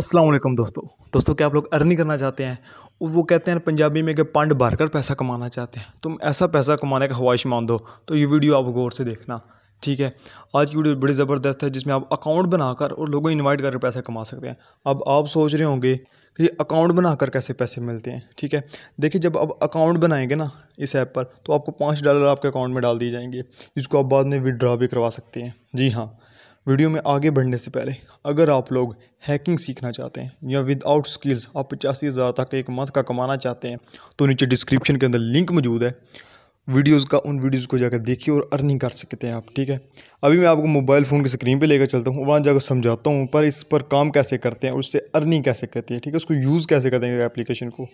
असलम दोस्तों दोस्तों क्या आप लोग अर्निंग करना चाहते हैं वो कहते हैं पंजाबी में कि पंड भर कर पैसा कमाना चाहते हैं तुम ऐसा पैसा कमाने का ख्वाहिश मान दो तो ये वीडियो आप गौर से देखना ठीक है आज की वीडियो बड़ी ज़बरदस्त है जिसमें आप अकाउंट बनाकर और लोगों को इन्वाइट करके पैसा कमा सकते हैं अब आप सोच रहे होंगे कि अकाउंट बनाकर कैसे पैसे मिलते हैं ठीक है देखिए जब आप अकाउंट बनाएंगे ना इस ऐप पर तो आपको पाँच डॉलर आपके अकाउंट में डाल दिए जाएंगे जिसको आप बाद में विड्रॉ भी करवा सकते हैं जी हाँ वीडियो में आगे बढ़ने से पहले अगर आप लोग हैकिंग सीखना चाहते हैं या विदाउट स्किल्स आप पचासी हज़ार तक एक मंथ का कमाना चाहते हैं तो नीचे डिस्क्रिप्शन के अंदर लिंक मौजूद है वीडियोस का उन वीडियोस को जाकर देखिए और अर्निंग कर सकते हैं आप ठीक है अभी मैं आपको मोबाइल फ़ोन की स्क्रीन पे लेकर चलता हूँ वहाँ जाकर समझाता हूँ पर इस पर काम कैसे करते हैं उससे अर्निंग कैसे करते हैं ठीक है उसको यूज़ कैसे करते हैं एप्लीकेशन को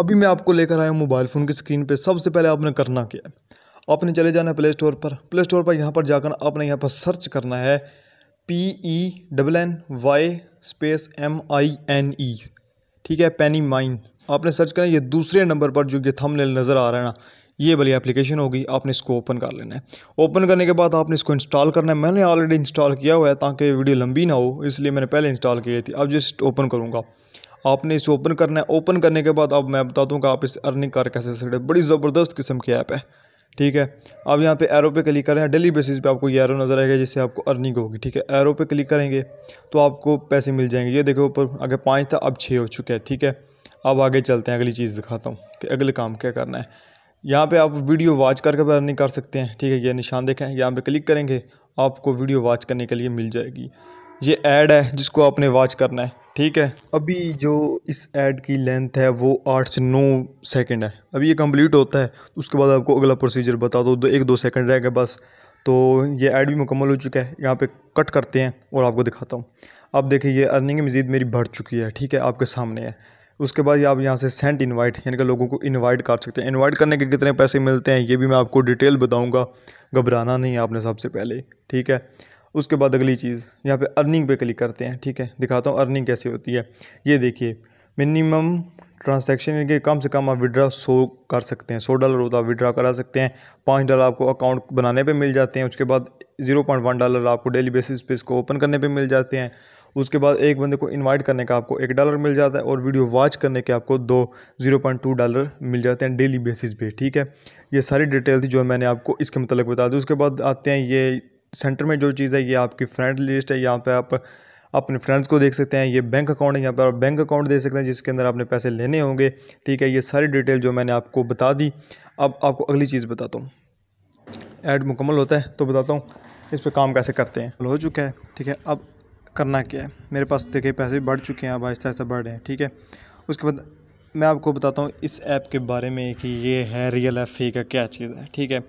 अभी मैं आपको लेकर आया हूँ मोबाइल फ़ोन की स्क्रीन पे सबसे पहले आपने करना क्या है आपने चले जाना है प्ले स्टोर पर प्ले स्टोर पर यहाँ पर जाकर आपने यहाँ पर सर्च करना है P E double N Y space M I N E ठीक है पेनी माइन आपने सर्च करना ये दूसरे नंबर पर जो ये थंबनेल नज़र आ रहा है ना ये वाली एप्लीकेशन होगी आपने इसको ओपन कर लेना है ओपन करने के बाद आपने इसको इंस्टॉल करना है मैंने ऑलरेडी इंस्टॉल किया हुआ है ताकि वीडियो लंबी ना हो इसलिए मैंने पहले इंस्टॉल की थी अब जस्ट ओपन करूँगा आपने इसे ओपन करना है ओपन करने के बाद अब मैं बता दूँगा आप इस अर्निंग कार कैसे सकते बड़ी ज़बरदस्त किस्म की ऐप है ठीक है अब यहाँ पे एरो पे क्लिक करें डेली बेसिस पे आपको ये एरो नज़र आएगा जिससे आपको अर्निंग होगी ठीक है एरो पे क्लिक करेंगे तो आपको पैसे मिल जाएंगे ये देखो ऊपर आगे पाँच था अब छः हो चुके हैं ठीक है अब आगे चलते हैं अगली चीज़ दिखाता हूँ कि अगले काम क्या करना है यहाँ पे आप वीडियो वॉच करके भी अर्निंग कर सकते हैं ठीक है ये निशान देखें यहाँ पर क्लिक करेंगे आपको वीडियो वॉच करने के लिए मिल जाएगी ये ऐड है जिसको आपने वॉच करना है ठीक है अभी जो इस ऐड की लेंथ है वो आठ से नौ सेकंड है अभी ये कंप्लीट होता है उसके बाद आपको अगला प्रोसीजर बता दो, दो एक दो सेकंड रह गए बस तो ये ऐड भी मुकम्मल हो चुका है यहाँ पे कट करते हैं और आपको दिखाता हूँ आप देखिए ये अर्निंग मज़ीद मेरी बढ़ चुकी है ठीक है आपके सामने है उसके बाद आप यहाँ से सेंट इनवाइट यानी कि लोगों को इनवाइट कर सकते हैं इनवाइट करने के कितने पैसे मिलते हैं ये भी मैं आपको डिटेल बताऊँगा घबराना नहीं है आपने सबसे पहले ठीक है उसके बाद अगली चीज़ यहाँ पे अर्निंग पे क्लिक करते हैं ठीक है दिखाता हूँ अर्निंग कैसे होती है ये देखिए मिनिमम ट्रांसैक्शन के कम से कम आप विड्रा सो कर सकते हैं सौ डॉलर होता है विड्रा करा सकते हैं पाँच डॉलर आपको अकाउंट बनाने पे मिल जाते हैं उसके बाद ज़ीरो पॉइंट वन डॉलर आपको डेली बेसिस पे इसको ओपन करने पे मिल जाते हैं उसके बाद एक बंदे को इनवाइट करने का आपको एक डॉलर मिल जाता है और वीडियो वॉच करने के आपको दो ज़ीरो पॉइंट टू डॉलर मिल जाते हैं डेली बेसिस पे ठीक है ये सारी डिटेल थी जो मैंने आपको इसके मतलब बता दी उसके बाद आते हैं ये सेंटर में जो चीज़ है ये आपकी फ्रेंड लिस्ट है यहाँ पे आप अपने फ्रेंड्स को देख सकते हैं ये बैंक अकाउंट है यहाँ पर आप बैंक अकाउंट देख सकते हैं जिसके अंदर आपने पैसे लेने होंगे ठीक है ये सारी डिटेल जो मैंने आपको बता दी अब आपको अगली चीज़ बताता हूँ ऐड मुकम्मल होता है तो बताता हूँ इस पर काम कैसे करते हैं हो चुका है ठीक है अब करना क्या है मेरे पास देखिए पैसे भी बढ़ चुके हैं अब आहिस्ता आहिस्ता बढ़ रहे हैं ठीक है उसके बाद मैं आपको बताता हूँ इस ऐप के बारे में कि ये है रियल है फेक है क्या चीज़ है ठीक है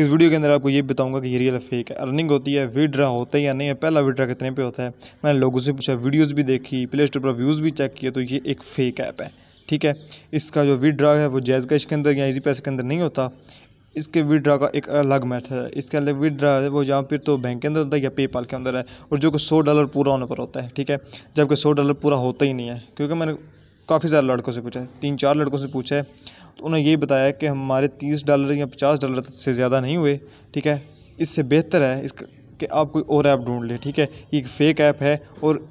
इस वीडियो के अंदर आपको ये बताऊंगा कि ये रियल फेक है अर्निंग होती है विड्रा होता है या नहीं है पहला विड्रा कितने पे होता है मैंने लोगों से पूछा वीडियोज़ भी देखी प्ले स्टोर पर व्यूज़ भी चेक किए तो ये एक फेक ऐप है ठीक है इसका जो विड्रा है वो जैज़ कैश के अंदर या इजी पैसे के अंदर नहीं होता इसके विड्रा का एक अलग मैथड है इसके अलग विड्रा है वो जहाँ फिर तो बैंक के अंदर होता है या पेपाल के अंदर है और जो कि सौ डॉलर पूरा होने पर होता है ठीक है जबकि सौ डॉलर पूरा होता ही नहीं है क्योंकि मैंने काफ़ी सारे लड़कों से पूछा है तीन चार लड़कों से पूछा है तो उन्हें यही बताया कि हमारे तीस डॉलर या पचास डॉलर से ज़्यादा नहीं हुए ठीक है इससे बेहतर है इस कि आप कोई और ऐप ढूंढ लें ठीक है ये एक फ़ेक ऐप है और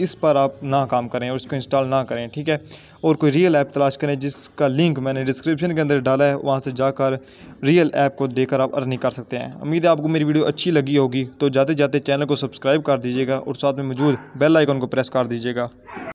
इस पर आप ना काम करें और इसको इंस्टॉल ना करें ठीक है और कोई रियल ऐप तलाश करें जिसका लिंक मैंने डिस्क्रिप्शन के अंदर डाला है वहाँ से जाकर रियल ऐप को देकर आप अर्निंग कर सकते हैं उम्मीद है आपको मेरी वीडियो अच्छी लगी होगी तो जाते जाते चैनल को सब्सक्राइब कर दीजिएगा और साथ में मौजूद बेल आइकन को प्रेस कर दीजिएगा